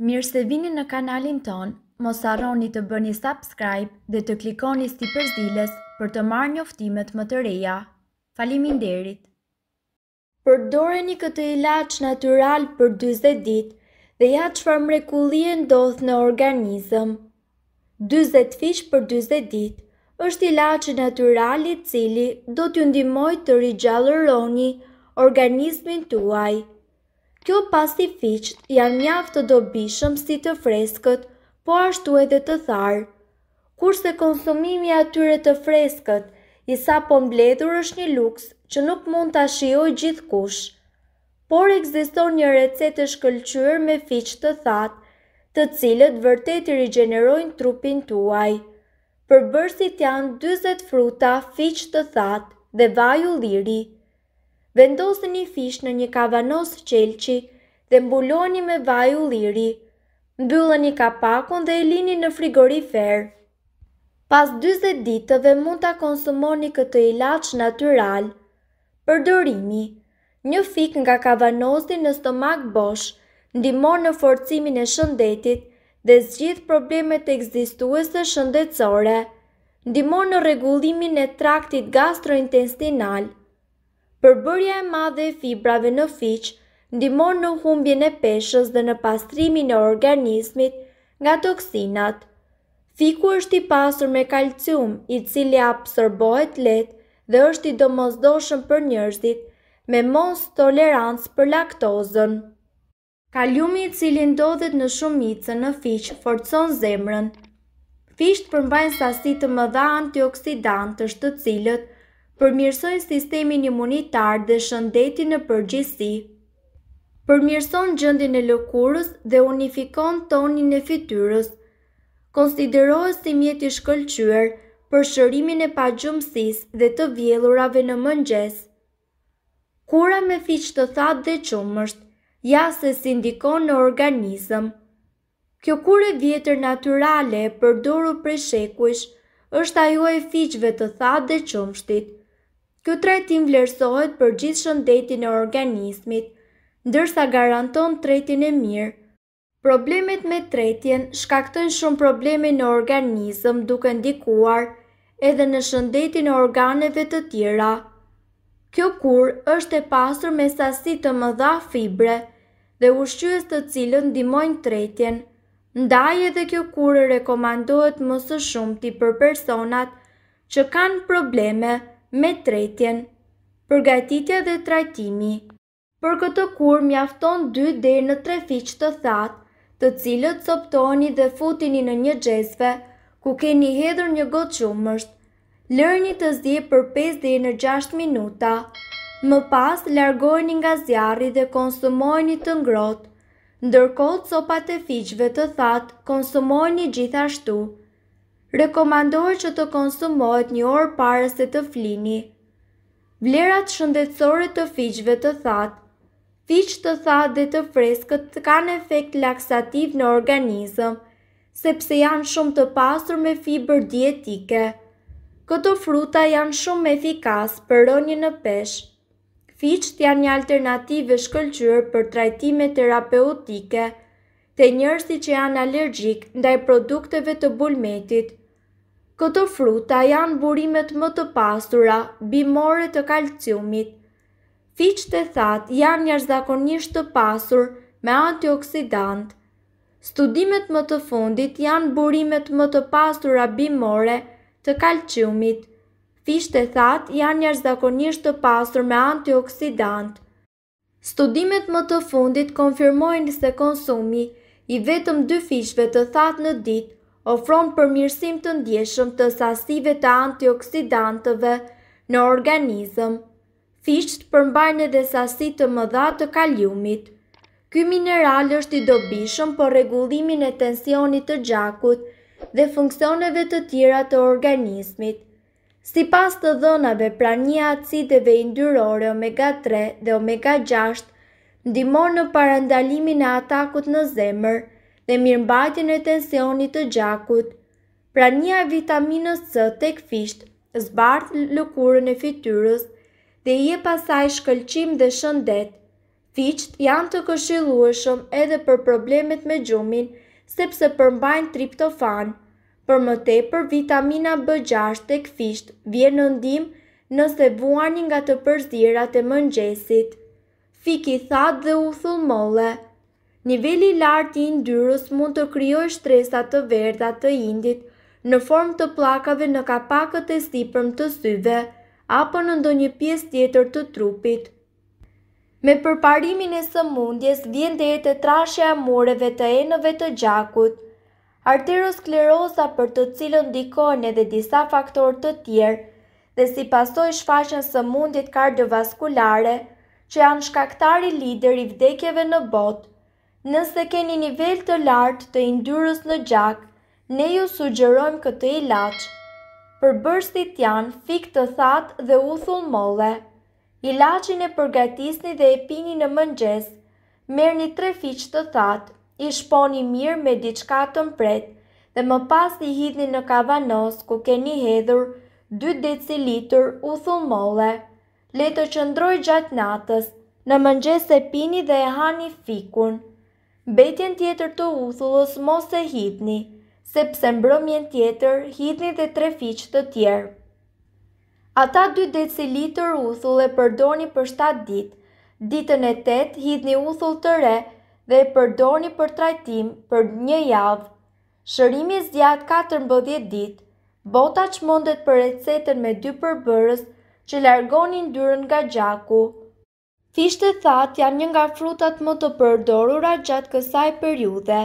Mirë se vini në kanalin ton, mos arroni të bëni subscribe dhe të klikoni sti përzdiles për të marrë një oftimet më të reja. Falimin derit! Përdore një këtë ilaq natural për 20 dit dhe ja që farë mrekullien doth në organizëm. 20 fish për 20 dit është ilaq naturalit cili do t'ju ndimoj të rigjallëroni organizmin tuaj. Kjo pasi fiqët janë mjaftë të dobishëm si të freskët, po ashtu edhe të tharë. Kurse konsumimi atyre të freskët, i po mbledhur është një luks që nuk mund të ashioj gjithë kush. Por egziston një recet e shkëllqyër me fiqë të thatë, të cilët vërtet i rigenerojnë trupin tuaj. Për bërësit janë 20 fruta fiqë të thatë dhe vaju lirië vendosë një fish në një kavanos qelqi dhe mbuloni me vaj u liri. Mbyllë një kapakon dhe e lini në frigorifer. Pas 20 ditëve mund të konsumoni këtë ilaq natural. Përdorimi Një fik nga kavanosi në stomak bosh, ndimon në forcimin e shëndetit dhe zgjith problemet ekzistuese shëndetësore. Ndimon në regullimin e traktit gastrointestinal. Përbërja e madhe e fibrave në fiq ndimon në humbjen e peshës dhe në pastrimin e organizmit nga toksinat. Fiku është i pasur me kalcium i cili absorbohet let dhe është i domosdoshëm për njërzit me mos tolerancë për laktozën. Kaliumi i cili ndodhet në shumicën në fiq forcon zemrën. Fisht përmbajnë sasit të mëdha antioksidantës të cilët përmirësojnë sistemin imunitar dhe shëndetin në përgjësi, Përmirëson gjëndin e lëkurës dhe unifikon tonin e fityrës. Konsiderohet si mjeti shkëllqyër për shërimin e pa gjumësis dhe të vjelurave në mëngjes. Kura me fiqë të thatë dhe qumësht, ja se si ndikon në organizëm. Kjo kure vjetër naturale për doru për shekuish, është ajo e fiqëve të thatë dhe qumështit, Kjo tretim vlerësohet për gjithë shëndetin e organismit, ndërsa garanton tretin e mirë. Problemet me tretjen shkaktën shumë probleme në organism duke ndikuar edhe në shëndetin e organeve të tjera. Kjo kur është e pasur me sasit të më dha fibre dhe ushqyës të cilën dimojnë tretjen, ndaj edhe kjo kur e rekomandohet mësë shumë ti për personat që kanë probleme, me tretjen, përgatitja dhe trajtimi. Për këtë kur mjafton 2 dhe në 3 fiq të thatë, të cilët soptoni dhe futini në një gjesve, ku keni hedhur një gotë qumësht. Lërni të zdi për 5 dhe në 6 minuta. Më pas, largojni nga zjarri dhe konsumojni të ngrotë. Ndërkohë copat e fiqve të thatë, konsumojni gjithashtu rekomandohet që të konsumohet një orë pare se të flini. Vlerat shëndetësore të fiqve të thatë Fiqë të thatë dhe të freskët kanë efekt laksativ në organizëm, sepse janë shumë të pasur me fiber dietike. Këto fruta janë shumë efikas për rënjë në pesh. Fiqët janë një alternative shkëllqyër për trajtime terapeutike, të njërësi që janë allergjik ndaj produkteve të bulmetit, Këto fruta janë burimet më të pastura, bimore të kalciumit. Fiqët të thatë janë njërzakonisht të pasur me antioksidant. Studimet më të fundit janë burimet më të pastura bimore të kalciumit. Fiqët të thatë janë njërzakonisht të pasur me antioksidant. Studimet më të fundit konfirmojnë se konsumi i vetëm dy fishve të thatë në ditë ofron përmirësim të ndjeshëm të sasive të antioksidantëve në organizëm, fisht përmbajnë edhe sasi të mëdha të kaliumit. Ky mineral është i dobishëm për regullimin e tensionit të gjakut dhe funksioneve të tjera të organizmit. Si pas të dhënave pra një acideve indyrore omega 3 dhe omega 6, ndimor në parandalimin e atakut në zemër, dhe mirëmbajtjen e tensionit të gjakut. Prania e vitaminës C tek fisht zbardh lëkurën e fytyrës dhe i jep pasaj shkëlqim dhe shëndet. Fiqt janë të këshillueshëm edhe për problemet me gjumin, sepse përmbajnë triptofan. Për më tepër, vitamina B6 tek fisht vjen në ndihmë nëse vuani nga të përzierat e mëngjesit. Fiki thad dhe u thullmolle. Niveli i lartë i yndyrës mund të krijojë shtresat të verta të indit në formë të pllakave në kapakët e sipërm të syve apo në ndonjë pjesë tjetër të trupit. Me përparimin e sëmundjes vjen deri e trashja e moreve të enëve të gjakut. arterosklerosa për të cilën ndikojnë edhe disa faktor të tjerë dhe si pasoj shfaqen sëmundjet kardiovaskulare që janë shkaktari lider i vdekjeve në botë. Nëse keni nivel të lartë të indyrës në gjak, ne ju sugjerojmë këtë ilaq. Për bërstit janë fik të thatë dhe uthull molle. Ilaqin e përgatisni dhe e pini në mëngjes, merë një tre fiq të thatë, i shponi mirë me diçka të mpret dhe më pas i hidhni në kavanos ku keni hedhur 2 dl uthull molle. Letë të qëndroj gjatë natës, në mëngjes e pini dhe e hani fikun. Betjen tjetër të uthullës mos e hitni, sepse mbrëmjen tjetër hitni dhe tre fiqë të tjerë. Ata 2 deciliter uthull e përdoni për 7 ditë, ditën e 8 hitni uthull të re dhe e përdoni për trajtim për një javë. Shërimi zjatë 14 ditë, bota që mundet për recetën me 2 përbërës që largonin dyrën nga gjaku. Fishtë e thatë janë një nga frutat më të përdorura gjatë kësaj periude.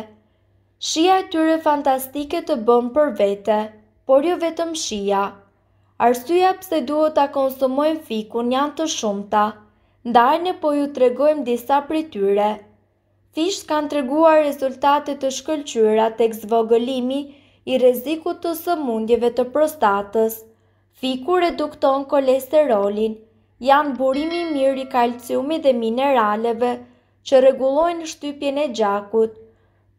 Shia e tyre fantastike të bën për vete, por jo vetëm shia. Arsyeja pse duhet ta konsumojmë fikun janë të shumta. ne po ju tregojmë disa prej tyre. Fisht kanë treguar rezultate të shkëlqyera tek zvogëlimi i rrezikut të sëmundjeve të prostatës. Fiku redukton kolesterolin, janë burimi mirë i kalciumi dhe mineraleve që regulojnë shtypjen e gjakut.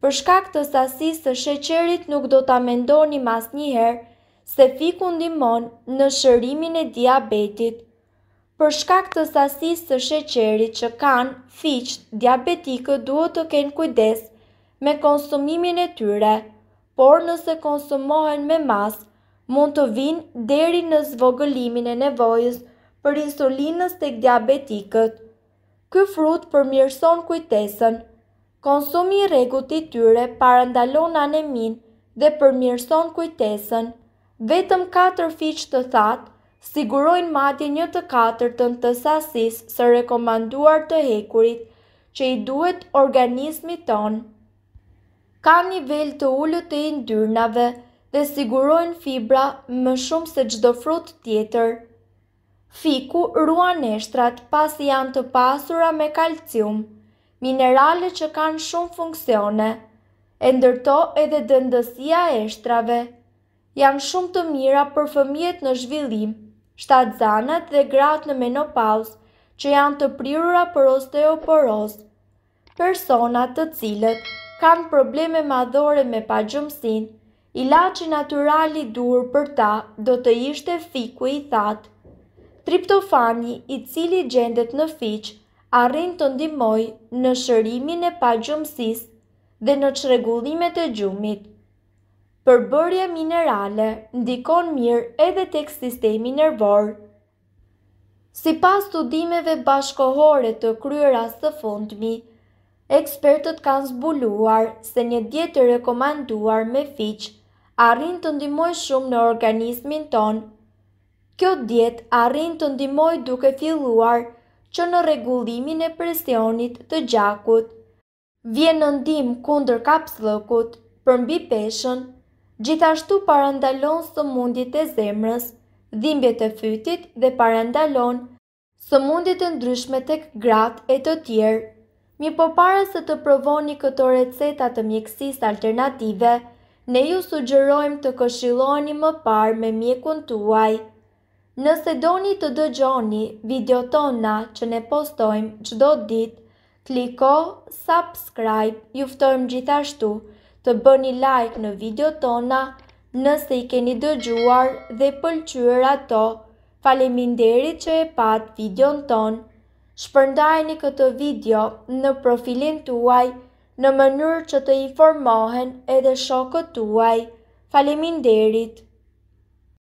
Për shkak të sasisë të sheqerit nuk do të amendoni mas njëherë se fiku ndimon në shërimin e diabetit. Për shkak të sasisë të sheqerit që kanë fiqët diabetikë duhet të kenë kujdes me konsumimin e tyre, por nëse konsumohen me mas, mund të vinë deri në zvogëlimin e nevojës për insulinës të diabetikët. Ky frut përmirëson kujtesën. Konsumi i rregullt i tyre parandalon anemin dhe përmirëson kujtesën. Vetëm 4 fiq të thatë sigurojnë madje një të katërtën të sasisë së rekomanduar të hekurit që i duhet organizmit ton. Ka nivel të ullë të indyrnave dhe sigurojnë fibra më shumë se gjdo frut tjetër. Fiku ruan eshtrat pas janë të pasura me kalcium, minerale që kanë shumë funksione, e ndërto edhe dëndësia eshtrave. Janë shumë të mira për fëmijet në zhvillim, shtatë dhe gratë në menopaus, që janë të prirura për osteoporoz. Personat të cilët kanë probleme madhore me pagjëmsin, ilaci naturali dur për ta do të ishte fiku i thatë. Triptofani i cili gjendet në fiq, arrin të ndimoj në shërimin e pa gjumësis dhe në qregullimet e gjumit. Përbërja minerale ndikon mirë edhe tek sistemi nervor. Si pas studimeve bashkohore të kryera së fundmi, ekspertët kanë zbuluar se një djetë rekomanduar me fiqë arrin të ndimoj shumë në organismin tonë Kjo diet arrin të ndimoj duke filluar që në regullimin e presionit të gjakut. Vjen në ndim kunder kapslëkut për mbi peshën, gjithashtu parandalon së mundit e zemrës, dhimbjet e fytit dhe parandalon së mundit e ndryshme të grat e të tjerë. Mi po pare se të provoni këto receta të mjekësis alternative, ne ju sugjerojmë të këshiloni më parë me mjekun tuaj. Nëse doni të dëgjoni video tona që ne postojmë qdo dit, kliko subscribe, juftojmë gjithashtu të bëni like në video tona nëse i keni dëgjuar dhe pëlqyër ato, faleminderit që e pat video në ton, shpërndajni këtë video në profilin tuaj në mënyrë që të informohen edhe shokët tuaj, faleminderit.